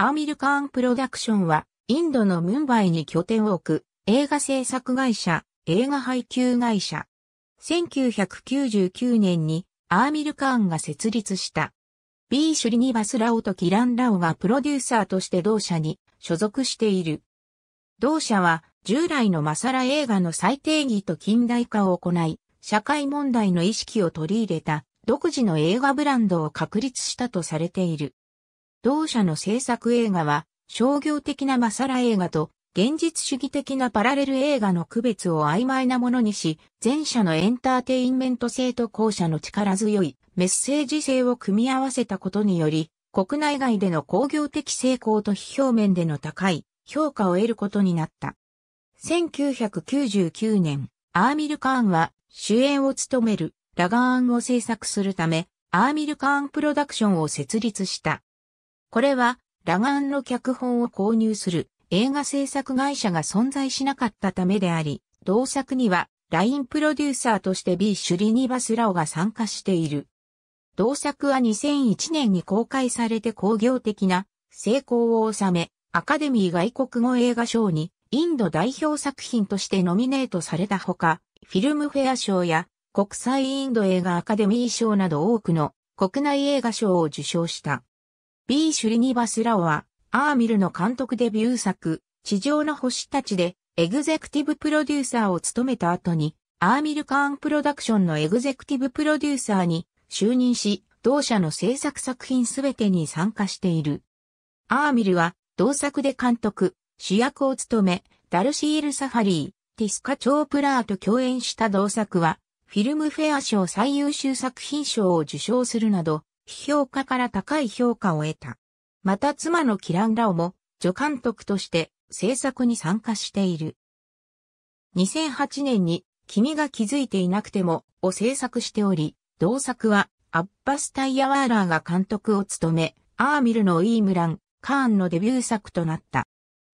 アーミルカーンプロダクションは、インドのムンバイに拠点を置く映画制作会社、映画配給会社。1999年にアーミルカーンが設立した。B シュリニバスラオとキランラオがプロデューサーとして同社に所属している。同社は従来のマサラ映画の再定義と近代化を行い、社会問題の意識を取り入れた独自の映画ブランドを確立したとされている。同社の制作映画は、商業的なマサラ映画と、現実主義的なパラレル映画の区別を曖昧なものにし、前者のエンターテインメント性と後者の力強いメッセージ性を組み合わせたことにより、国内外での工業的成功と非表面での高い評価を得ることになった。1999年、アーミル・カーンは主演を務めるラガーンを制作するため、アーミル・カーンプロダクションを設立した。これは、ラガンの脚本を購入する映画制作会社が存在しなかったためであり、同作には、ラインプロデューサーとして B シュリニバスラオが参加している。同作は2001年に公開されて工業的な成功を収め、アカデミー外国語映画賞にインド代表作品としてノミネートされたほか、フィルムフェア賞や国際インド映画アカデミー賞など多くの国内映画賞を受賞した。B. シュリニバス・ラオは、アーミルの監督デビュー作、地上の星たちで、エグゼクティブプロデューサーを務めた後に、アーミル・カーン・プロダクションのエグゼクティブプロデューサーに就任し、同社の制作作品すべてに参加している。アーミルは、同作で監督、主役を務め、ダルシール・サファリー、ティスカ・チョープラーと共演した同作は、フィルムフェア賞最優秀作品賞を受賞するなど、批評家から高い評価を得た。また妻のキラン・ラオも助監督として制作に参加している。2008年に君が気づいていなくてもを制作しており、同作はアッバス・タイヤワーラーが監督を務め、アーミルのイームラン、カーンのデビュー作となった。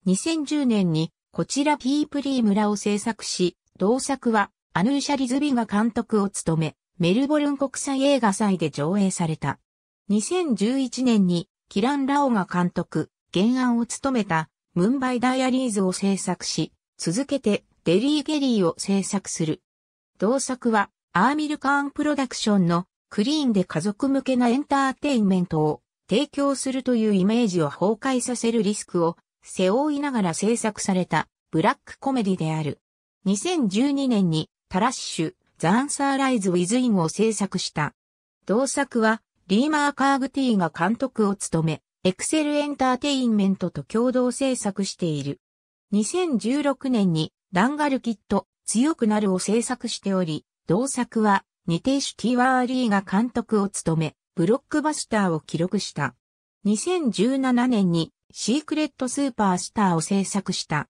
2010年にこちらピープリー村を制作し、同作はアヌーシャ・リズビが監督を務め、メルボルン国際映画祭で上映された。2011年にキラン・ラオが監督、原案を務めたムンバイダイアリーズを制作し、続けてデリー・ゲリーを制作する。同作はアーミル・カーン・プロダクションのクリーンで家族向けなエンターテインメントを提供するというイメージを崩壊させるリスクを背負いながら制作されたブラックコメディである。2012年にタラッシュ、ザ・アンサー・ライズ・ウィズ・インを制作した。同作はリーマー・カーグティが監督を務め、エクセルエンターテインメントと共同制作している。2016年にダンガルキット、強くなるを制作しており、同作は、ニテイシュ・ティワーリーが監督を務め、ブロックバスターを記録した。2017年に、シークレット・スーパースターを制作した。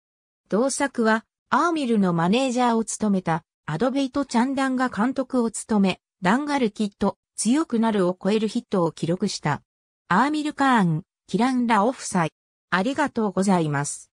同作は、アーミルのマネージャーを務めた、アドベイト・チャンダンが監督を務め、ダンガルキット、強くなるを超えるヒットを記録した。アーミルカーン、キランラオフサイ。ありがとうございます。